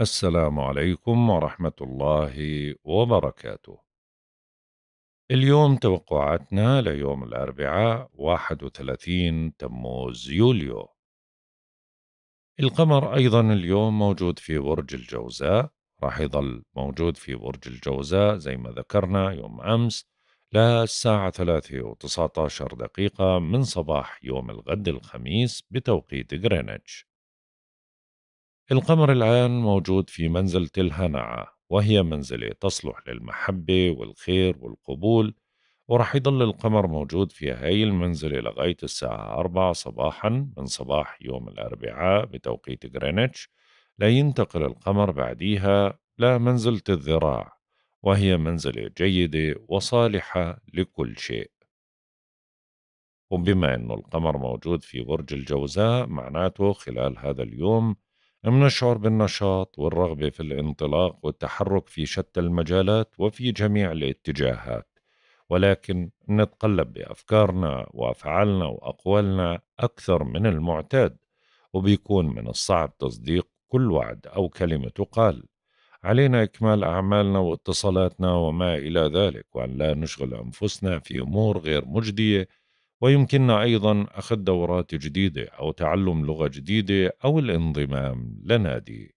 السلام عليكم ورحمة الله وبركاته. اليوم توقعاتنا ليوم الأربعاء 31 تموز يوليو. القمر أيضا اليوم موجود في برج الجوزاء، راح يظل موجود في برج الجوزاء زي ما ذكرنا يوم أمس للساعة 3 و19 دقيقة من صباح يوم الغد الخميس بتوقيت غرينتش. القمر الآن موجود في منزلة الهنعة وهي منزلة تصلح للمحبة والخير والقبول ورح يضل القمر موجود في هاي المنزلة لغاية الساعة 4 صباحا من صباح يوم الأربعاء بتوقيت غرينتش لينتقل القمر بعديها لمنزلة الذراع وهي منزلة جيدة وصالحة لكل شيء وبما أنه القمر موجود في برج الجوزاء معناته خلال هذا اليوم منشعر بالنشاط والرغبة في الانطلاق والتحرك في شتى المجالات وفي جميع الاتجاهات ولكن نتقلب بأفكارنا وأفعالنا وأقوالنا أكثر من المعتاد وبيكون من الصعب تصديق كل وعد أو كلمة تقال علينا إكمال أعمالنا واتصالاتنا وما إلى ذلك وأن لا نشغل أنفسنا في أمور غير مجدية ويمكننا أيضا أخذ دورات جديدة أو تعلم لغة جديدة أو الانضمام لنادي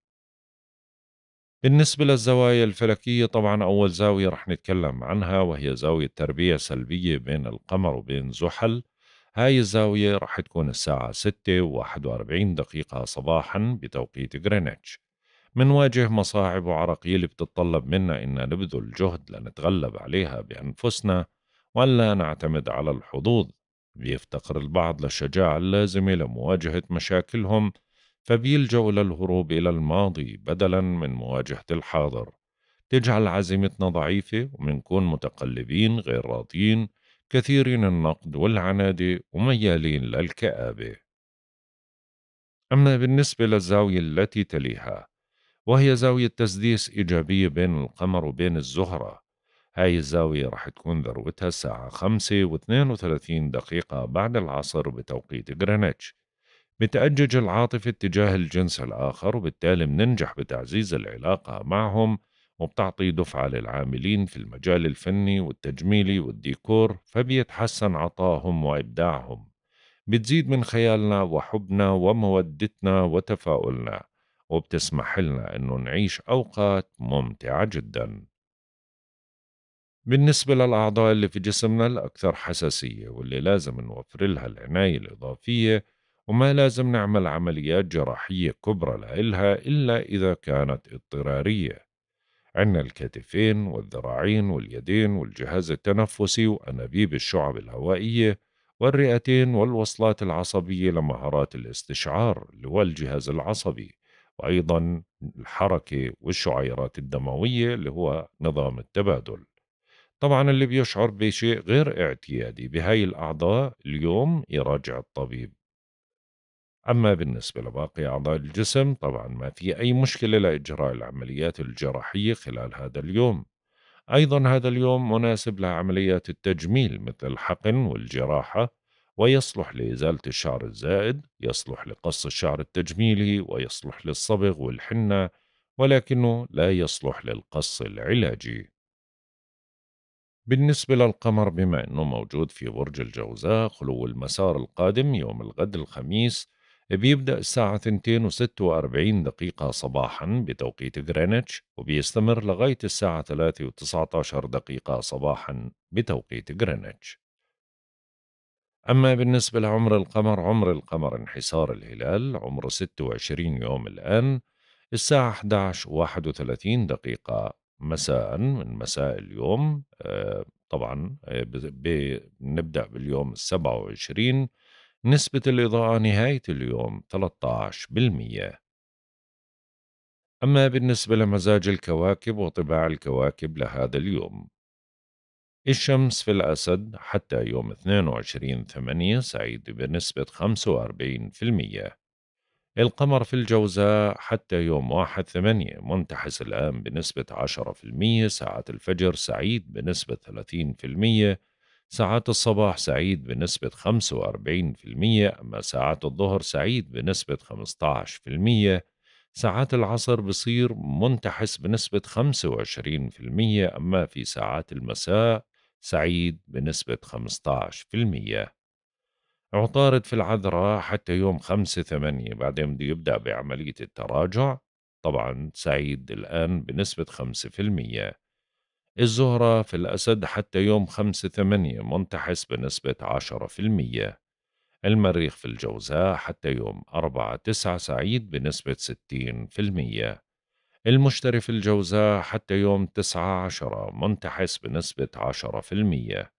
بالنسبة للزوايا الفلكية طبعا أول زاوية رح نتكلم عنها وهي زاوية تربية سلبية بين القمر وبين زحل هاي الزاوية رح تكون الساعة 6 و 41 دقيقة صباحا بتوقيت غرينتش منواجه مصاعب وعراقيل بتتطلب منا إن نبذل جهد لنتغلب عليها بأنفسنا وألا نعتمد على الحظوظ بيفتقر البعض للشجاعة اللازمة لمواجهة مشاكلهم فبيلجأوا للهروب إلى الماضي بدلا من مواجهة الحاضر تجعل عزيمتنا ضعيفة ومنكون متقلبين غير راضين كثيرين النقد والعنادة وميالين للكآبة أما بالنسبة للزاوية التي تليها وهي زاوية تسديس إيجابية بين القمر وبين الزهرة هاي الزاوية راح تكون ذروتها الساعة 5 و 32 دقيقة بعد العصر بتوقيت غرينتش بتأجج العاطفة اتجاه الجنس الآخر وبالتالي مننجح بتعزيز العلاقة معهم وبتعطي دفعة للعاملين في المجال الفني والتجميلي والديكور فبيتحسن عطاهم وإبداعهم بتزيد من خيالنا وحبنا ومودتنا وتفاؤلنا وبتسمح لنا أنه نعيش أوقات ممتعة جداً بالنسبة للأعضاء اللي في جسمنا الأكثر حساسية واللي لازم نوفر لها العناية الإضافية وما لازم نعمل عمليات جراحية كبرى لإلها إلا إذا كانت اضطرارية عنا الكتفين والذراعين واليدين والجهاز التنفسي وأنابيب الشعب الهوائية والرئتين والوصلات العصبية لمهارات الاستشعار اللي هو الجهاز العصبي وأيضا الحركة والشعيرات الدموية اللي هو نظام التبادل طبعا اللي بيشعر بشيء غير اعتيادي بهاي الأعضاء اليوم يراجع الطبيب أما بالنسبة لباقي أعضاء الجسم طبعا ما في أي مشكلة لإجراء العمليات الجراحية خلال هذا اليوم أيضا هذا اليوم مناسب لعمليات التجميل مثل الحقن والجراحة ويصلح لإزالة الشعر الزائد يصلح لقص الشعر التجميلي ويصلح للصبغ والحنة ولكنه لا يصلح للقص العلاجي بالنسبة للقمر بما أنه موجود في برج الجوزاء خلو المسار القادم يوم الغد الخميس بيبدأ الساعة 2 و46 دقيقة صباحا بتوقيت غرينتش وبيستمر لغاية الساعة 3 و19 دقيقة صباحا بتوقيت غرينتش أما بالنسبة لعمر القمر عمر القمر انحسار الهلال عمره 26 يوم الآن الساعة 11 و31 دقيقة مساء من مساء اليوم آه، طبعا آه، بنبدأ باليوم ال 27 نسبة الإضاءة نهاية اليوم 13% أما بالنسبة لمزاج الكواكب وطباع الكواكب لهذا اليوم الشمس في الأسد حتى يوم 22 8 سعيد بنسبة 45% القمر في الجوزاء حتى يوم واحد ثمانية منتحس الآن بنسبة عشرة في المية ساعات الفجر سعيد بنسبة ثلاثين في المية ساعات الصباح سعيد بنسبة خمسة وأربعين في المية أما ساعات الظهر سعيد بنسبة خمستاعش في المية ساعات العصر بصير منتحس بنسبة خمسة وعشرين في المية أما في ساعات المساء سعيد بنسبة خمستاعش في المية عطارد في العذراء حتى يوم خمسة ثمانية بعدين بده يبدأ بعملية التراجع طبعا سعيد الآن بنسبة خمسة في المية الزهرة في الأسد حتى يوم خمسة ثمانية منتحس بنسبة عشرة في المية المريخ في الجوزاء حتى يوم أربعة تسعة سعيد بنسبة ستين في المية المشتري في الجوزاء حتى يوم تسعة عشرة منتحس بنسبة عشرة في المية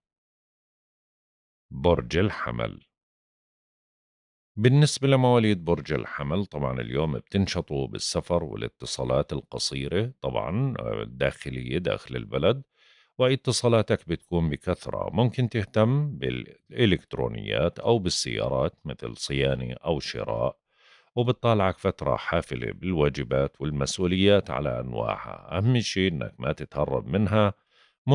برج الحمل بالنسبة لمواليد برج الحمل طبعا اليوم بتنشطوا بالسفر والاتصالات القصيرة طبعا الداخلية آه، داخل البلد واتصالاتك بتكون بكثرة ممكن تهتم بالإلكترونيات أو بالسيارات مثل صيانة أو شراء وبتطالعك فترة حافلة بالواجبات والمسؤوليات على أنواعها أهم شيء أنك ما تتهرب منها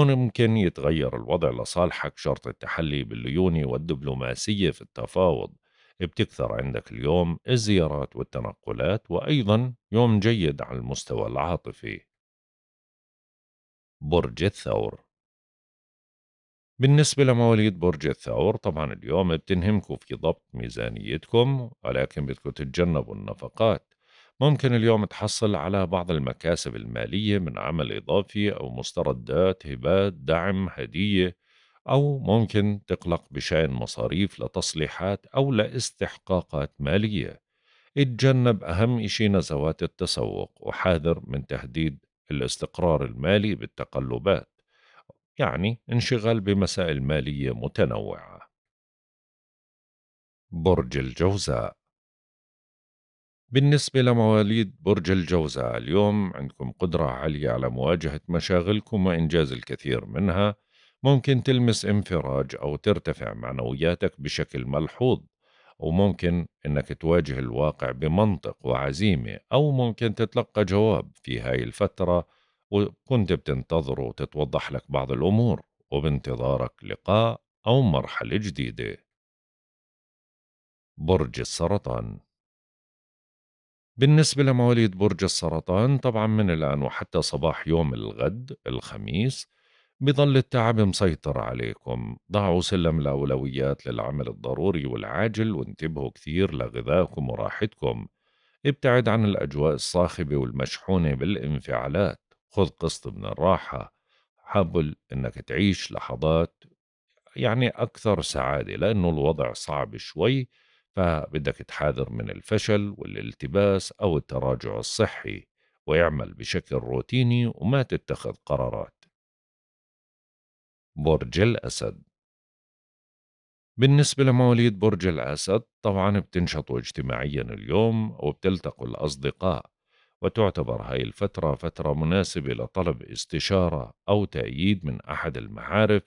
ممكن يتغير الوضع لصالحك شرط التحلي بالليونة والدبلوماسية في التفاوض بتكثر عندك اليوم الزيارات والتنقلات وأيضا يوم جيد على المستوى العاطفي برج الثور بالنسبة لمواليد برج الثور طبعا اليوم بتنهمكم في ضبط ميزانيتكم ولكن بدكم تتجنبوا النفقات ممكن اليوم تحصل على بعض المكاسب المالية من عمل إضافي أو مستردات هبات دعم هدية أو ممكن تقلق بشأن مصاريف لتصليحات أو لاستحقاقات مالية اتجنب أهم إشي نزوات التسوق وحاذر من تهديد الاستقرار المالي بالتقلبات يعني انشغال بمسائل مالية متنوعة برج الجوزاء بالنسبة لمواليد برج الجوزاء اليوم عندكم قدرة عالية على مواجهة مشاغلكم وإنجاز الكثير منها ممكن تلمس انفراج أو ترتفع معنوياتك بشكل ملحوظ وممكن أنك تواجه الواقع بمنطق وعزيمة أو ممكن تتلقى جواب في هاي الفترة وكنت بتنتظره وتتوضح لك بعض الأمور وبانتظارك لقاء أو مرحلة جديدة برج السرطان بالنسبة لمواليد برج السرطان طبعا من الآن وحتى صباح يوم الغد الخميس بظل التعب مسيطر عليكم ضعوا سلم الأولويات للعمل الضروري والعاجل وانتبهوا كثير لغذائكم وراحتكم ابتعد عن الأجواء الصاخبة والمشحونة بالانفعالات خذ قسط من الراحة حاول أنك تعيش لحظات يعني أكثر سعادة لأنه الوضع صعب شوي فبدك تحاذر من الفشل والالتباس أو التراجع الصحي ويعمل بشكل روتيني وما تتخذ قرارات برج الأسد بالنسبة لمواليد برج الأسد طبعا بتنشطوا اجتماعيا اليوم وبتلتقوا الأصدقاء وتعتبر هاي الفترة فترة مناسبة لطلب استشارة أو تأييد من أحد المعارف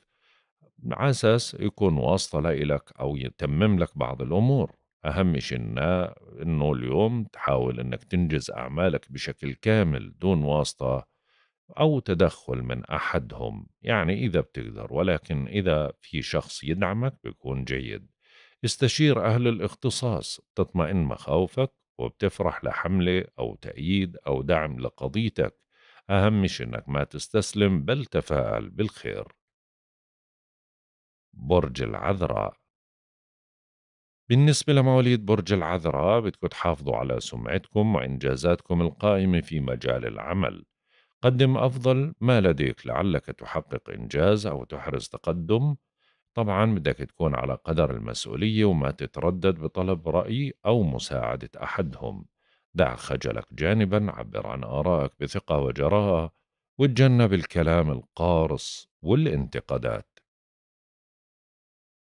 على أساس يكون واسطة لإلك أو يتمم لك بعض الأمور أهم شيء إنه, إنه اليوم تحاول إنك تنجز أعمالك بشكل كامل دون واسطة أو تدخل من أحدهم يعني إذا بتقدر ولكن إذا في شخص يدعمك بيكون جيد استشير أهل الاختصاص تطمئن مخاوفك وبتفرح لحملة أو تأييد أو دعم لقضيتك أهم شيء إنك ما تستسلم بل تفاءل بالخير برج العذراء بالنسبة لمواليد برج العذراء بدكم تحافظوا على سمعتكم وإنجازاتكم القائمة في مجال العمل قدم أفضل ما لديك لعلك تحقق إنجاز أو تحرز تقدم طبعا بدك تكون على قدر المسؤولية وما تتردد بطلب رأي أو مساعدة أحدهم دع خجلك جانبا عبر عن آرائك بثقة وجراءة وتجنب الكلام القارص والانتقادات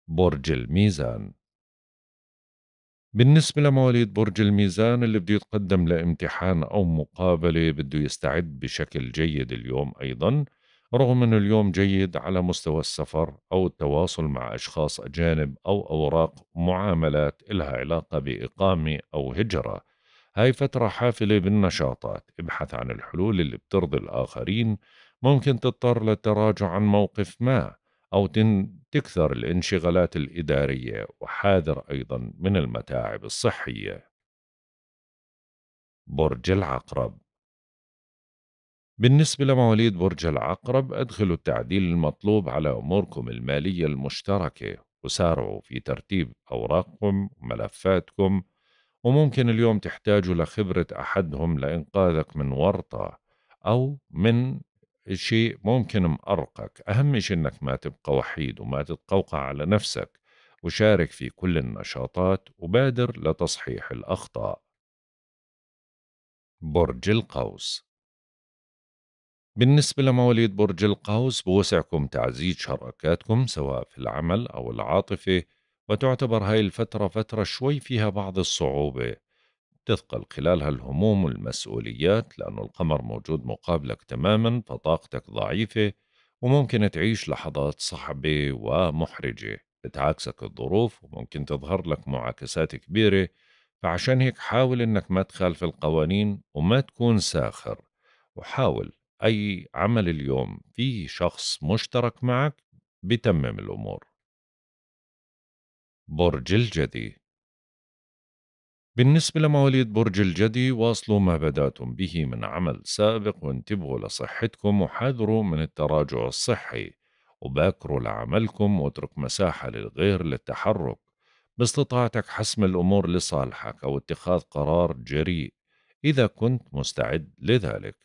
برج الميزان بالنسبة لمواليد برج الميزان اللي بده يتقدم لامتحان أو مقابلة بده يستعد بشكل جيد اليوم أيضا رغم أنه اليوم جيد على مستوى السفر أو التواصل مع أشخاص أجانب أو أوراق معاملات إلها علاقة بإقامة أو هجرة هاي فترة حافلة بالنشاطات ابحث عن الحلول اللي بترضي الآخرين ممكن تضطر للتراجع عن موقف ما أو تكثر الانشغالات الإدارية وحاذر أيضا من المتاعب الصحية برج العقرب بالنسبة لمواليد برج العقرب أدخلوا التعديل المطلوب على أموركم المالية المشتركة وسارعوا في ترتيب أوراقكم وملفاتكم وممكن اليوم تحتاجوا لخبرة أحدهم لإنقاذك من ورطة أو من شيء ممكن مقرقك أهم شيء أنك ما تبقى وحيد وما تتقوقع على نفسك وشارك في كل النشاطات وبادر لتصحيح الأخطاء برج القوس بالنسبة لمواليد برج القوس بوسعكم تعزيز شراكاتكم سواء في العمل أو العاطفة وتعتبر هاي الفترة فترة شوي فيها بعض الصعوبة تثقل خلالها الهموم والمسؤوليات لأنه القمر موجود مقابلك تماما فطاقتك ضعيفة وممكن تعيش لحظات صعبة ومحرجة بتعاكسك الظروف وممكن تظهر لك معاكسات كبيرة فعشان هيك حاول انك ما تخالف القوانين وما تكون ساخر وحاول اي عمل اليوم فيه شخص مشترك معك بتمم الامور برج الجدي بالنسبة لمواليد برج الجدي واصلوا ما بداتم به من عمل سابق وانتبهوا لصحتكم وحذروا من التراجع الصحي وباكروا لعملكم واترك مساحة للغير للتحرك باستطاعتك حسم الأمور لصالحك أو اتخاذ قرار جريء إذا كنت مستعد لذلك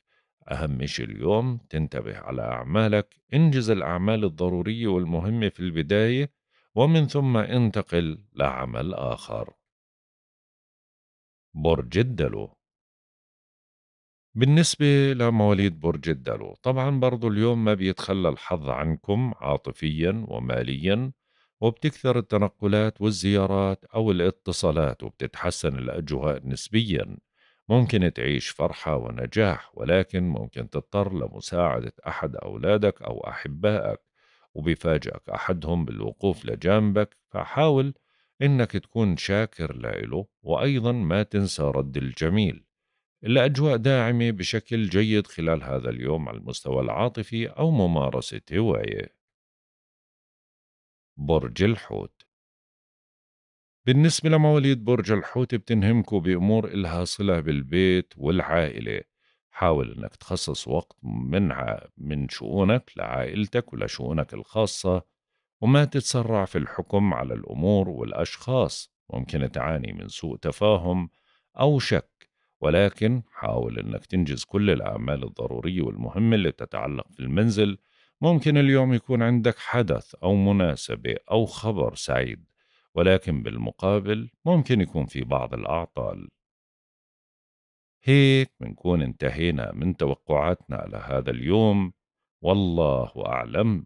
أهم شيء اليوم تنتبه على أعمالك انجز الأعمال الضرورية والمهمة في البداية ومن ثم انتقل لعمل آخر برج الدلو بالنسبة لمواليد برج الدلو طبعا برضو اليوم ما بيتخلى الحظ عنكم عاطفيا وماليا وبتكثر التنقلات والزيارات أو الاتصالات وبتتحسن الأجواء نسبيا ممكن تعيش فرحة ونجاح ولكن ممكن تضطر لمساعدة أحد أولادك أو أحبائك وبيفاجئك أحدهم بالوقوف لجانبك فحاول إنك تكون شاكر لإله وأيضا ما تنسى رد الجميل الأجواء داعمة بشكل جيد خلال هذا اليوم على المستوى العاطفي أو ممارسة هواية برج الحوت بالنسبة لمواليد برج الحوت بتنهمكوا بأمور إلها صلة بالبيت والعائلة حاول إنك تخصص وقت من, من شؤونك لعائلتك ولشؤونك الخاصة وما تتسرع في الحكم على الأمور والأشخاص ممكن تعاني من سوء تفاهم أو شك ولكن حاول أنك تنجز كل الأعمال الضرورية والمهمة اللي تتعلق في المنزل ممكن اليوم يكون عندك حدث أو مناسبة أو خبر سعيد ولكن بالمقابل ممكن يكون في بعض الأعطال هيك بنكون انتهينا من توقعاتنا لهذا اليوم والله أعلم